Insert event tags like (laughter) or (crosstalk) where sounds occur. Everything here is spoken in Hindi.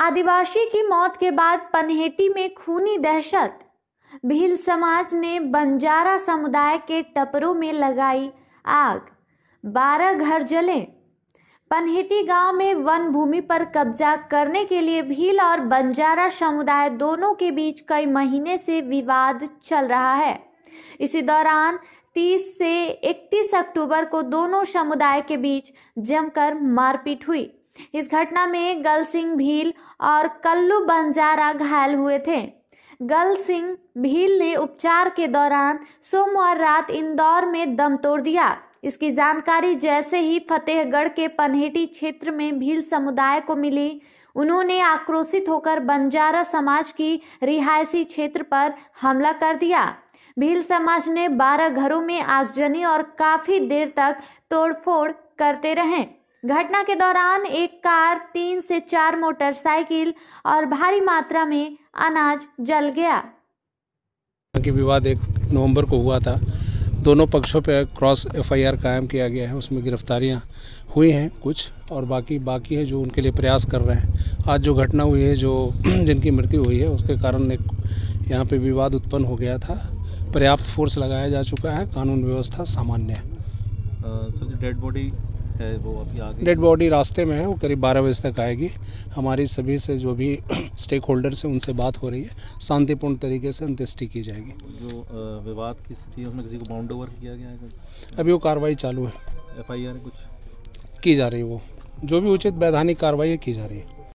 आदिवासी की मौत के बाद पनहेटी में खूनी दहशत भील समाज ने बंजारा समुदाय के टपरों में लगाई आग बारह घर जले पनहेटी गांव में वन भूमि पर कब्जा करने के लिए भील और बंजारा समुदाय दोनों के बीच कई महीने से विवाद चल रहा है इसी दौरान 30 से 31 अक्टूबर को दोनों समुदाय के बीच जमकर मारपीट हुई इस घटना में गल सिंह भील और कल्लू बंजारा घायल हुए थे गल सिंह भील ने उपचार के दौरान सोमवार रात इंदौर में दम तोड़ दिया इसकी जानकारी जैसे ही फतेहगढ़ के पनहेटी क्षेत्र में भील समुदाय को मिली उन्होंने आक्रोशित होकर बंजारा समाज की रिहायशी क्षेत्र पर हमला कर दिया भील समाज ने 12 घरों में आगजनी और काफी देर तक तोड़फोड़ करते रहे घटना के दौरान एक कार तीन से चार मोटरसाइकिल और भारी मात्रा में अनाज जल गया विवाद एक नवंबर को हुआ था दोनों पक्षों पर क्रॉस एफआईआर कायम किया गया है उसमें गिरफ्तारियां हुई हैं कुछ और बाकी बाकी है जो उनके लिए प्रयास कर रहे हैं आज जो घटना हुई है जो (clears throat) जिनकी मृत्यु हुई है उसके कारण एक यहाँ पे विवाद उत्पन्न हो गया था पर्याप्त फोर्स लगाया जा चुका है कानून व्यवस्था सामान्य है सर डेड बॉडी है वो अभी आगे डेड बॉडी रास्ते में है वो करीब बारह बजे तक आएगी हमारी सभी से जो भी स्टेक होल्डर से उनसे बात हो रही है शांतिपूर्ण तरीके से अंत्येष्टि की जाएगी जो विवाद की स्थिति है उसमें किसी को बाउंड ओवर किया गया है अभी वो कार्रवाई चालू है एफ कुछ की जा रही है वो जो भी उचित वैधानिक कार्रवाई की जा रही है